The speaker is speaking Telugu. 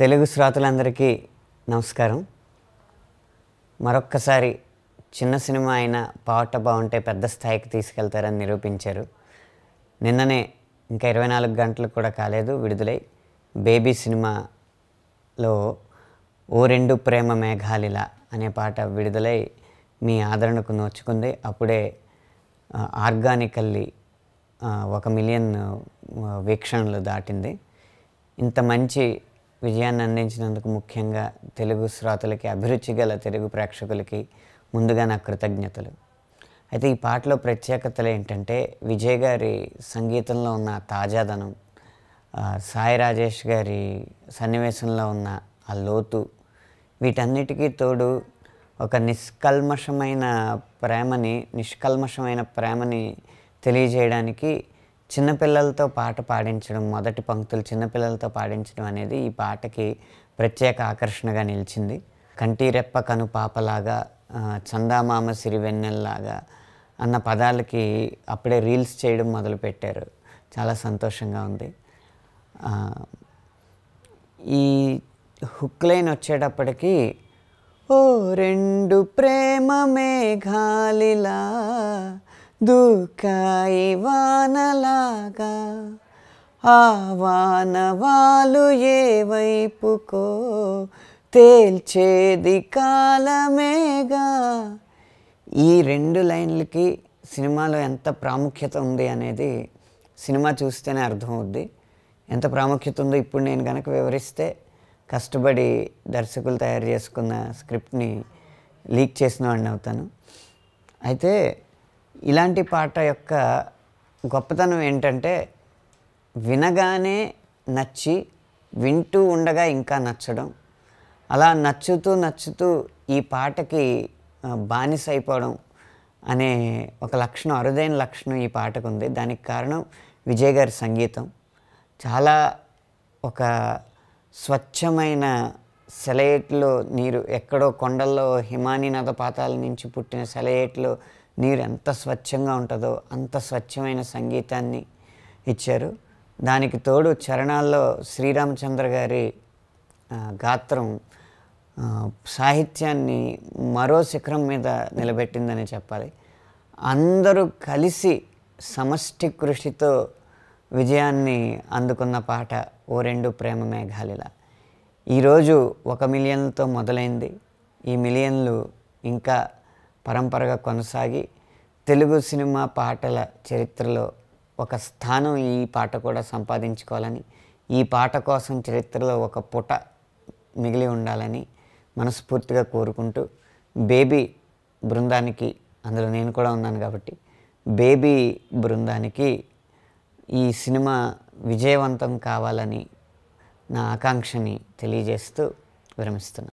తెలుగు శ్రోతలందరికీ నమస్కారం మరొక్కసారి చిన్న సినిమా అయిన పాట బాగుంటే పెద్ద స్థాయికి తీసుకెళ్తారని నిరూపించారు నిన్ననే ఇంకా ఇరవై నాలుగు గంటలు కూడా కాలేదు విడుదలై బేబీ సినిమాలో ఓ రెండు ప్రేమ మేఘాలిల అనే పాట విడుదలై మీ ఆదరణకు నోచుకుంది అప్పుడే ఆర్గానికల్లీ ఒక మిలియన్ వీక్షణలు దాటింది ఇంత మంచి విజయాన్ని అందించినందుకు ముఖ్యంగా తెలుగు శ్రోతలకి అభిరుచి గల తెలుగు ప్రేక్షకులకి ముందుగా నా కృతజ్ఞతలు అయితే ఈ పాటలో ప్రత్యేకతలు ఏంటంటే విజయ్ గారి సంగీతంలో ఉన్న తాజాదనం సాయి రాజేష్ గారి సన్నివేశంలో ఉన్న ఆ లోతు వీటన్నిటికీ తోడు ఒక నిష్కల్మషమైన ప్రేమని నిష్కల్మషమైన ప్రేమని తెలియజేయడానికి చిన్నపిల్లలతో పాట పాడించడం మొదటి పంక్తులు చిన్నపిల్లలతో పాడించడం అనేది ఈ పాటకి ప్రత్యేక ఆకర్షణగా నిలిచింది కంటిరెప్ప కను పాపలాగా చందామామ సిరివెన్నెల్లాగా అన్న పదాలకి అప్పుడే రీల్స్ చేయడం మొదలుపెట్టారు చాలా సంతోషంగా ఉంది ఈ హుక్ లైన్ వచ్చేటప్పటికీ ఓ రెండు ప్రేమ మేఘాలిలా దూకాయి వానలాగా ఆ వానవాలు ఏ వైపుకో తేల్చేది కాలమేగా ఈ రెండు లైన్లకి సినిమాలో ఎంత ప్రాముఖ్యత ఉంది అనేది సినిమా చూస్తేనే అర్థమవుద్ది ఎంత ప్రాముఖ్యత ఉందో ఇప్పుడు నేను కనుక వివరిస్తే కష్టపడి దర్శకులు తయారు చేసుకున్న స్క్రిప్ట్ని లీక్ చేసిన వాడిని అవుతాను అయితే ఇలాంటి పాట యొక్క గొప్పతనం ఏంటంటే వినగానే నచ్చి వింటూ ఉండగా ఇంకా నచ్చడం అలా నచ్చుతూ నచ్చుతూ ఈ పాటకి బానిస అయిపోవడం అనే ఒక లక్షణం అరుదైన లక్షణం ఈ పాటకు ఉంది దానికి కారణం విజయ్ గారి సంగీతం చాలా ఒక స్వచ్ఛమైన సెలయేట్లో నీరు ఎక్కడో కొండల్లో హిమానీ నదపాతాల పాతాల నుంచి పుట్టిన సెలయేట్లో నీరు ఎంత స్వచ్ఛంగా ఉంటుందో అంత స్వచ్ఛమైన సంగీతాన్ని ఇచ్చారు దానికి తోడు చరణాల్లో శ్రీరామచంద్ర గారి గాత్రం సాహిత్యాన్ని మరో శిఖరం మీద నిలబెట్టిందని చెప్పాలి అందరూ కలిసి సమష్టి కృషితో విజయాన్ని అందుకున్న పాట ఓ రెండు ప్రేమ మేఘాలిలా ఈరోజు ఒక మిలియన్లతో మొదలైంది ఈ మిలియన్లు ఇంకా పరంపరగా కొనసాగి తెలుగు సినిమా పాటల చరిత్రలో ఒక స్థానం ఈ పాట కూడా సంపాదించుకోవాలని ఈ పాట కోసం చరిత్రలో ఒక పుట మిగిలి ఉండాలని మనస్ఫూర్తిగా కోరుకుంటూ బేబీ బృందానికి అందులో నేను కూడా ఉన్నాను కాబట్టి బేబీ బృందానికి ఈ సినిమా విజయవంతం కావాలని నా ఆకాంక్షని తెలియజేస్తూ విరమిస్తున్నాను